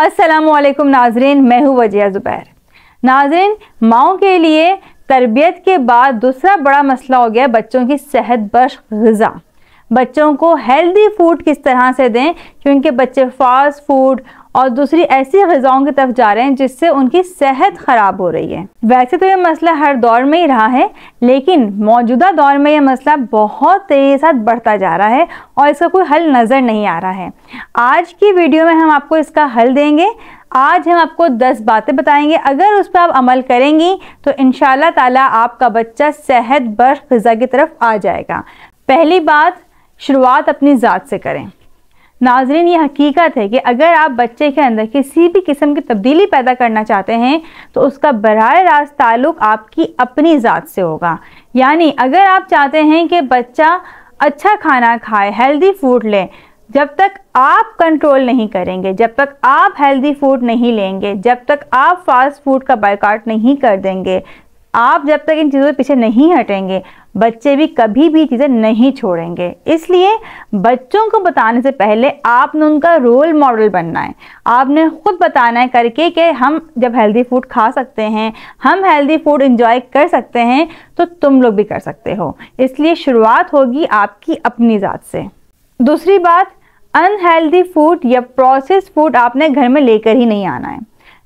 असलकम नाजरीन मैं हूँ वजिया ज़ुबैर नाजरीन माओ के लिए तरबियत के बाद दूसरा बड़ा मसला हो गया बच्चों की सेहत बश गज़ा बच्चों को हेल्दी फूड किस तरह से दें क्योंकि बच्चे फास्ट फूड और दूसरी ऐसी गजाओं की तरफ जा रहे हैं जिससे उनकी सेहत ख़राब हो रही है वैसे तो ये मसला हर दौर में ही रहा है लेकिन मौजूदा दौर में यह मसला बहुत तेज़ी के साथ बढ़ता जा रहा है और इसका कोई हल नज़र नहीं आ रहा है आज की वीडियो में हम आपको इसका हल देंगे आज हम आपको 10 बातें बताएंगे अगर उस पर आप अमल करेंगी तो इन ताला आपका बच्चा सेहत बर गज़ा की तरफ आ जाएगा पहली बात शुरुआत अपनी ज़ात से करें नाजरीन ये हकीकत है कि अगर आप बच्चे के अंदर किसी भी किस्म की तब्दीली पैदा करना चाहते हैं तो उसका बरह रास्त ताल्लुक आपकी अपनी ज़ात से होगा यानी अगर आप चाहते हैं कि बच्चा अच्छा खाना खाए हेल्दी फूड लें जब तक आप कंट्रोल नहीं करेंगे जब तक आप हेल्दी फूड नहीं लेंगे जब तक आप फास्ट फूड का बाइकाट नहीं कर देंगे आप जब तक इन चीज़ों के पीछे नहीं हटेंगे बच्चे भी कभी भी चीज़ें नहीं छोड़ेंगे इसलिए बच्चों को बताने से पहले आपने उनका रोल मॉडल बनना है आपने खुद बताना है करके कि हम जब हेल्दी फूड खा सकते हैं हम हेल्दी फूड इंजॉय कर सकते हैं तो तुम लोग भी कर सकते हो इसलिए शुरुआत होगी आपकी अपनी ज़ात से दूसरी बात अनहेल्दी फूड या प्रोसेस फूड आपने घर में लेकर ही नहीं आना है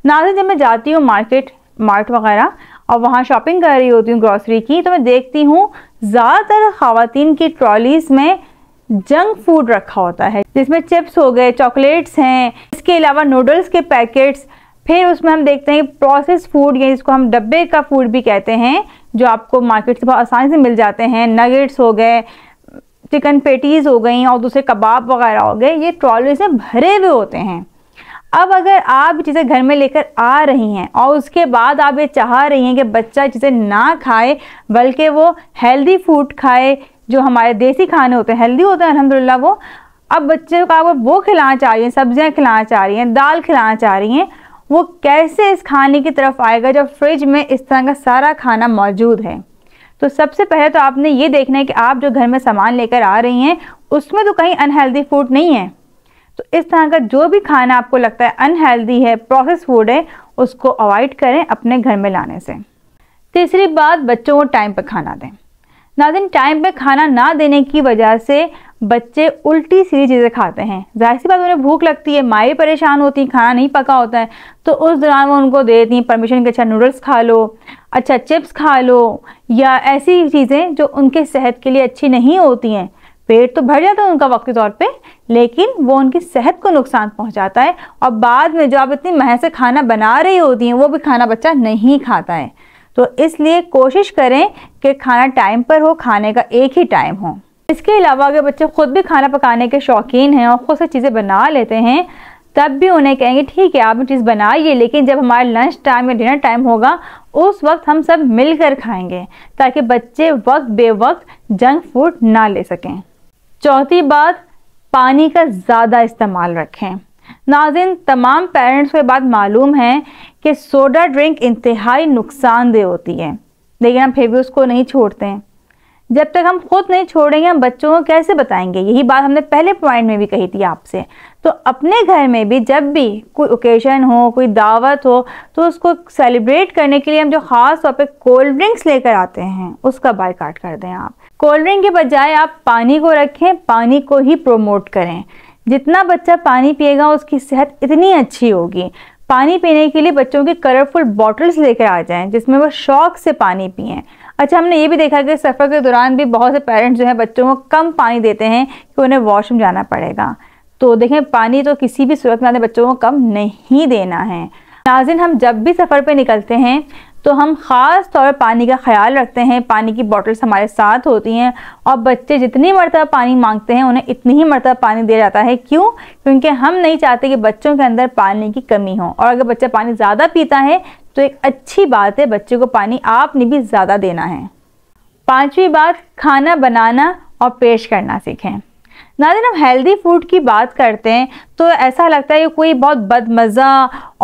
ना तो जब मैं जाती हूँ मार्केट मार्ट वगैरह और वहाँ शॉपिंग कर रही होती हूँ ग्रॉसरी की तो मैं देखती हूँ ज़्यादातर ख़वान की ट्रॉलीज़ में जंक फूड रखा होता है जिसमें चिप्स हो गए चॉकलेट्स हैं इसके अलावा नूडल्स के पैकेट्स फिर उसमें हम देखते हैं प्रोसेस फूड या जिसको हम डब्बे का फूड भी कहते हैं जो आपको मार्केट से बहुत आसानी से मिल जाते हैं नगेट्स हो गए चिकन पेटीज़ हो गई और दूसरे कबाब वगैरह हो गए ये ट्रॉलीज में भरे हुए होते हैं अब अगर आप चीज़ें घर में लेकर आ रही हैं और उसके बाद आप ये चाह रही हैं कि बच्चा चीज़ें ना खाए बल्कि वो हेल्दी फूड खाए जो हमारे देसी खाने होते हैं हेल्दी होते हैं अलहमदिल्ला वो अब बच्चे को आप वो खिलाना चाह रही हैं सब्जियाँ खिलाना चाह रही हैं दाल खिलाना चाह रही हैं वो कैसे इस खाने की तरफ आएगा जब फ्रिज में इस तरह का सारा खाना मौजूद है तो सबसे पहले तो आपने ये देखना है कि आप जो घर में सामान लेकर आ रही हैं उसमें तो कहीं अनहेल्दी फूड नहीं है तो इस तरह का जो भी खाना आपको लगता है अनहेल्दी है प्रोसेस फूड है उसको अवॉइड करें अपने घर में लाने से तीसरी बात बच्चों को टाइम पर खाना दें नाजिन टाइम पे खाना ना देने की वजह से बच्चे उल्टी सीधी चीज़ें खाते हैं जाहिर सी बात उन्हें भूख लगती है माए परेशान होती हैं खाना नहीं पका होता है तो उस दौरान वो उनको दे देती हैं परमिशन के अच्छा नूडल्स खा लो अच्छा चिप्स खा लो या ऐसी चीज़ें जो उनके सेहत के लिए अच्छी नहीं होती हैं पेट तो भर जाता है उनका वक्ती तौर पे लेकिन वो उनकी सेहत को नुकसान पहुंचाता है और बाद में जो आप इतनी महज से खाना बना रही होती हैं वो भी खाना बच्चा नहीं खाता है तो इसलिए कोशिश करें कि खाना टाइम पर हो खाने का एक ही टाइम हो इसके अलावा अगर बच्चे ख़ुद भी खाना पकाने के शौकीन हैं और ख़ुद से चीज़ें बना लेते हैं तब भी उन्हें कहेंगे ठीक है आप चीज़ बनाइए लेकिन जब हमारा लंच टाइम या डिनर टाइम होगा उस वक्त हम सब मिलकर खाएंगे ताकि बच्चे वक्त बेवक्त जंक फूड ना ले सकें चौथी बात पानी का ज़्यादा इस्तेमाल रखें नाजिन तमाम पेरेंट्स को बात मालूम है कि सोडा ड्रिंक इंतहाई नुकसानदेह होती है लेकिन हम फिर भी उसको नहीं छोड़ते हैं जब तक हम खुद नहीं छोड़ेंगे हम बच्चों को कैसे बताएंगे यही बात हमने पहले पॉइंट में भी कही थी आपसे तो अपने घर में भी जब भी कोई ओकेजन हो कोई दावत हो तो उसको सेलिब्रेट करने के लिए हम जो ख़ास तौर पे कोल्ड ड्रिंक्स लेकर आते हैं उसका बायकाट कर दें आप कोल्ड ड्रिंक के बजाय आप पानी को रखें पानी को ही प्रोमोट करें जितना बच्चा पानी पिएगा उसकी सेहत इतनी अच्छी होगी पानी पीने के लिए बच्चों की कलरफुल बॉटल्स लेकर आ जाएं जिसमें वो शौक से पानी पिए अच्छा हमने ये भी देखा कि सफ़र के दौरान भी बहुत से पेरेंट्स जो हैं बच्चों को कम पानी देते हैं कि उन्हें वॉशरूम जाना पड़ेगा तो देखें पानी तो किसी भी सूरत में बच्चों को कम नहीं देना है नाजिन हम जब भी सफ़र पर निकलते हैं तो हम ख़ास तौर पर पानी का ख्याल रखते हैं पानी की बॉटल्स हमारे साथ होती हैं और बच्चे जितनी मरतबा पानी मांगते हैं उन्हें इतनी ही मरतबा पानी दिया जाता है क्यों क्योंकि हम नहीं चाहते कि बच्चों के अंदर पानी की कमी हो और अगर बच्चा पानी ज़्यादा पीता है तो एक अच्छी बात है बच्चे को पानी आपने भी ज़्यादा देना है पाँचवीं बात खाना बनाना और पेश करना सीखें नादिन हम हेल्दी फूड की बात करते हैं तो ऐसा लगता है कि कोई बहुत बदमज़ा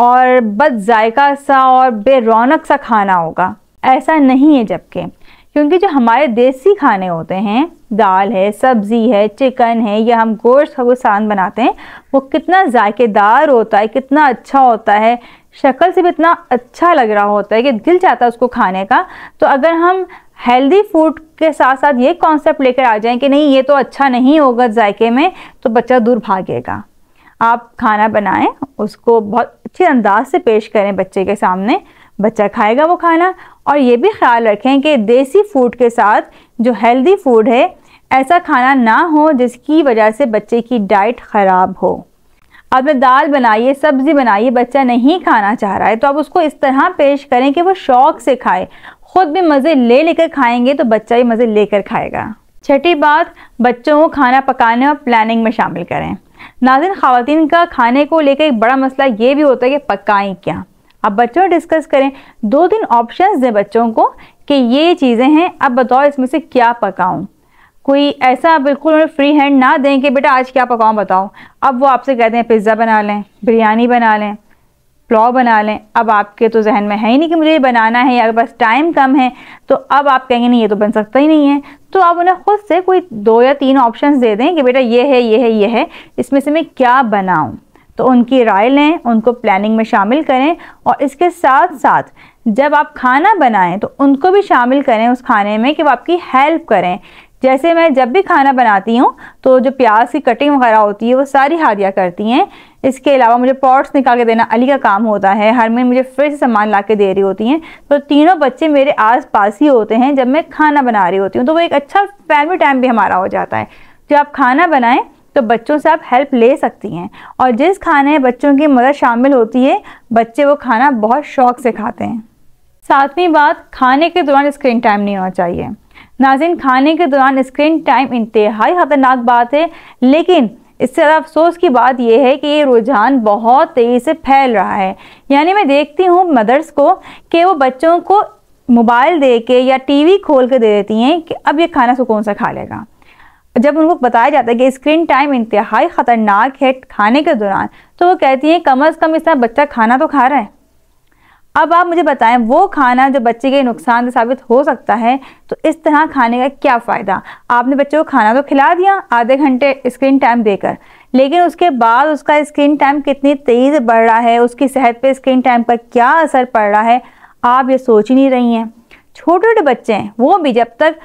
और बद जायका सा और बेरौनक सा खाना होगा ऐसा नहीं है जबकि क्योंकि जो हमारे देसी खाने होते हैं दाल है सब्ज़ी है चिकन है या हम गोश्त का सान बनाते हैं वो कितना जायकेदार होता है कितना अच्छा होता है शक्ल से भी इतना अच्छा लग रहा होता है कि दिल चाहता है उसको खाने का तो अगर हम हेल्दी फूड के साथ साथ ये कॉन्सेप्ट लेकर आ जाएं कि नहीं ये तो अच्छा नहीं होगा जायके में तो बच्चा दूर भागेगा आप खाना बनाएं उसको बहुत अच्छे अंदाज से पेश करें बच्चे के सामने बच्चा खाएगा वो खाना और ये भी ख्याल रखें कि देसी फूड के साथ जो हेल्दी फूड है ऐसा खाना ना हो जिसकी वजह से बच्चे की डाइट ख़राब हो आपने दाल बनाइए सब्ज़ी बनाइए बच्चा नहीं खाना चाह रहा है तो आप उसको इस तरह पेश करें कि वो शौक़ से खाए ख़ुद भी मज़े ले लेकर खाएंगे तो बच्चा ही मज़े लेकर खाएगा छठी बात बच्चों को खाना पकाने और प्लानिंग में शामिल करें नाजिन ख़वान का खाने को लेकर एक बड़ा मसला ये भी होता है कि पकाएं क्या अब बच्चों डिस्कस करें दो तीन ऑप्शंस दें बच्चों को कि ये चीज़ें हैं अब बताओ इसमें से क्या पकाऊं कोई ऐसा बिल्कुल उन्हें फ्री हैंड ना दें कि बेटा आज क्या पकाऊं बताओ अब वो आपसे कहते हैं पिज़्ज़ा बना लें बिरयानी बना लें पुलाव बना लें अब आपके तो जहन में है ही नहीं कि मुझे ये बनाना है अगर बस टाइम कम है तो अब आप कहेंगे नहीं ये तो बन सकता ही नहीं है तो आप उन्हें खुद से कोई दो या तीन ऑप्शन दे दें कि बेटा ये है ये है ये है इसमें से मैं क्या बनाऊँ तो उनकी राय लें उनको प्लानिंग में शामिल करें और इसके साथ साथ जब आप खाना बनाएं तो उनको भी शामिल करें उस खाने में कि वो आपकी हेल्प करें जैसे मैं जब भी खाना बनाती हूँ तो जो प्याज की कटिंग वगैरह होती है वो सारी हादिया करती हैं इसके अलावा मुझे पॉट्स निकाल के देना अली का काम होता है हर महीने मुझे फिर से सामान ला के दे रही होती हैं तो तीनों बच्चे मेरे आस पास ही होते हैं जब मैं खाना बना रही होती हूँ तो वो एक अच्छा फैमिली टाइम भी हमारा हो जाता है जब आप खाना बनाएं तो बच्चों से आप हेल्प ले सकती हैं और जिस खाने में बच्चों की मदद शामिल होती है बच्चे वो खाना बहुत शौक से खाते हैं सातवीं बात खाने के दौरान स्क्रीन टाइम नहीं होना चाहिए नाजिन खाने के दौरान स्क्रीन टाइम इंतहाई खतरनाक बात है लेकिन इससे ज़्यादा अफसोस की बात यह है कि ये रुझान बहुत तेज़ी से फैल रहा है यानी मैं देखती हूँ मदर्स को कि वो बच्चों को मोबाइल दे के या टीवी खोल के दे देती हैं कि अब ये खाना सुकून से खा लेगा जब उनको बताया जाता है कि स्क्रीन टाइम इंतहाई ख़तरनाक है खाने के दौरान तो वो कहती हैं कम अज़ कम इस तरह बच्चा खाना तो खा रहा है अब आप मुझे बताएं वो खाना जो बच्चे के नुकसान साबित हो सकता है तो इस तरह खाने का क्या फ़ायदा आपने बच्चे को खाना तो खिला दिया आधे घंटे स्क्रीन टाइम देकर लेकिन उसके बाद उसका स्क्रीन टाइम कितनी तेज़ बढ़ रहा है उसकी सेहत पे स्क्रीन टाइम पर क्या असर पड़ रहा है आप ये सोच ही नहीं रही हैं छोटे छोटे बच्चे हैं वो भी जब तक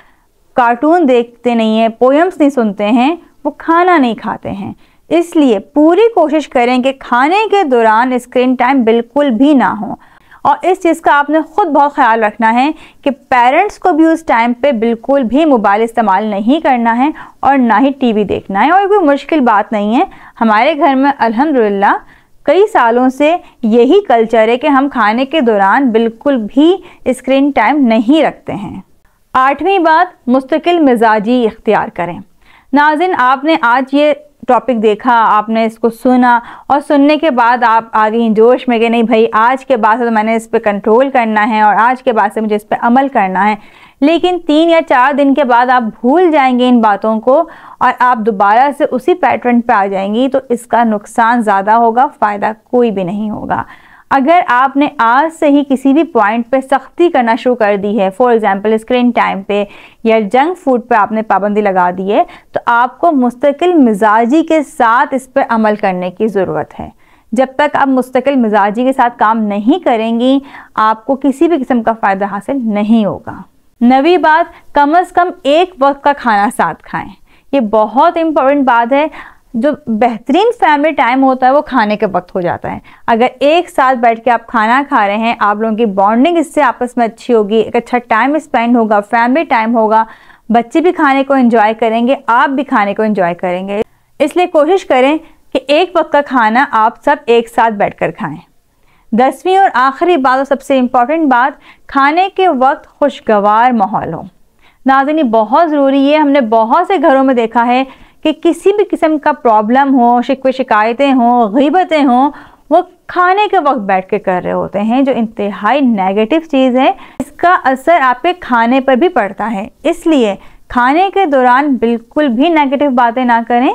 कार्टून देखते नहीं हैं पोएम्स नहीं सुनते हैं वो खाना नहीं खाते हैं इसलिए पूरी कोशिश करें कि खाने के दौरान स्क्रीन टाइम बिल्कुल भी ना हो और इस चीज़ का आपने ख़ुद बहुत ख्याल रखना है कि पेरेंट्स को भी उस टाइम पे बिल्कुल भी मोबाइल इस्तेमाल नहीं करना है और ना ही टीवी देखना है और कोई मुश्किल बात नहीं है हमारे घर में अल्हम्दुलिल्लाह कई सालों से यही कल्चर है कि हम खाने के दौरान बिल्कुल भी स्क्रीन टाइम नहीं रखते हैं आठवीं बात मुस्तकिल मिजाजी इख्तियार करें नाजिन आपने आज ये टॉपिक देखा आपने इसको सुना और सुनने के बाद आप आ गई जोश में कि नहीं भाई आज के बाद से तो मैंने इस पर कंट्रोल करना है और आज के बाद से मुझे इस पर अमल करना है लेकिन तीन या चार दिन के बाद आप भूल जाएंगे इन बातों को और आप दोबारा से उसी पैटर्न पर आ जाएंगी तो इसका नुकसान ज़्यादा होगा फ़ायदा कोई भी नहीं होगा अगर आपने आज से ही किसी भी पॉइंट पे सख्ती करना शुरू कर दी है फॉर एग्जांपल स्क्रीन टाइम पे या जंक फूड पे आपने पाबंदी लगा दी है तो आपको मुस्तकिल मिजाजी के साथ इस पर अमल करने की ज़रूरत है जब तक आप मुस्तकिल मिजाजी के साथ काम नहीं करेंगी आपको किसी भी किस्म का फ़ायदा हासिल नहीं होगा नवी बात कम अज़ कम एक वक्त का खाना साथ खाएँ ये बहुत इम्पोर्टेंट बात है जो बेहतरीन फैमिली टाइम होता है वो खाने के वक्त हो जाता है अगर एक साथ बैठ के आप खाना खा रहे हैं आप लोगों की बॉन्डिंग इससे आपस में अच्छी होगी एक अच्छा टाइम स्पेंड होगा फैमिली टाइम होगा बच्चे भी खाने को इंजॉय करेंगे आप भी खाने को इंजॉय करेंगे इसलिए कोशिश करें कि एक वक्त का खाना आप सब एक साथ बैठ कर खाएं दसवीं और आखिरी बात और सबसे इम्पॉर्टेंट बात खाने के वक्त खुशगवार माहौल हो नाजनी बहुत ज़रूरी है हमने बहुत से घरों में देखा है कि किसी भी किस्म का प्रॉब्लम हो शिकवे शिकायतें हों गीबतें हों वो खाने के वक्त बैठ के कर रहे होते हैं जो इंतहाई नेगेटिव चीज़ है इसका असर आपके खाने पर भी पड़ता है इसलिए खाने के दौरान बिल्कुल भी नेगेटिव बातें ना करें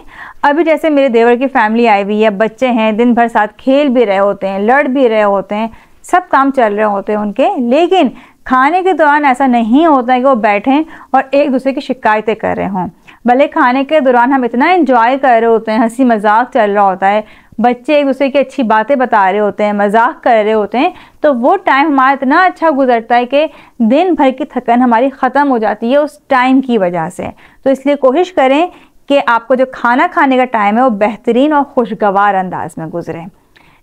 अभी जैसे मेरे देवर की फैमिली आई हुई है बच्चे हैं दिन भर साथ खेल भी रहे होते हैं लड़ भी रहे होते हैं सब काम चल रहे होते हैं उनके लेकिन खाने के दौरान ऐसा नहीं होता है कि वो बैठें और एक दूसरे की शिकायतें कर रहे हों भले खाने के दौरान हम इतना इन्जॉय कर रहे होते हैं हंसी मजाक चल रहा होता है बच्चे एक दूसरे की अच्छी बातें बता रहे होते हैं मजाक कर रहे होते हैं तो वो टाइम हमारा इतना अच्छा गुजरता है कि दिन भर की थकन हमारी ख़त्म हो जाती है उस टाइम की वजह से तो इसलिए कोशिश करें कि आपको जो खाना खाने का टाइम है वो बेहतरीन और खुशगवार अंदाज में गुजरें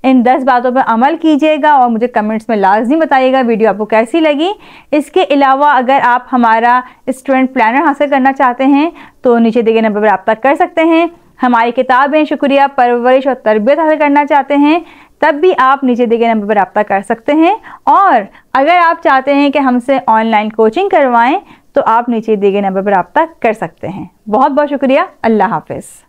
इन दस बातों पर अमल कीजिएगा और मुझे कमेंट्स में लाजमी बताइएगा वीडियो आपको कैसी लगी इसके अलावा अगर आप हमारा स्टूडेंट प्लानर हासिल करना चाहते हैं तो नीचे दिए गए नंबर पर रब्ता कर सकते हैं हमारी किताबें शुक्रिया परवरिश और तरबियत हासिल करना चाहते हैं तब भी आप नीचे दिए गए नंबर पर रब्ता कर सकते हैं और अगर आप चाहते हैं कि हमसे ऑनलाइन कोचिंग करवाएँ तो आप नीचे दिए गए नंबर पर रब्ता कर सकते हैं बहुत बहुत शुक्रिया अल्लाह हाफिज़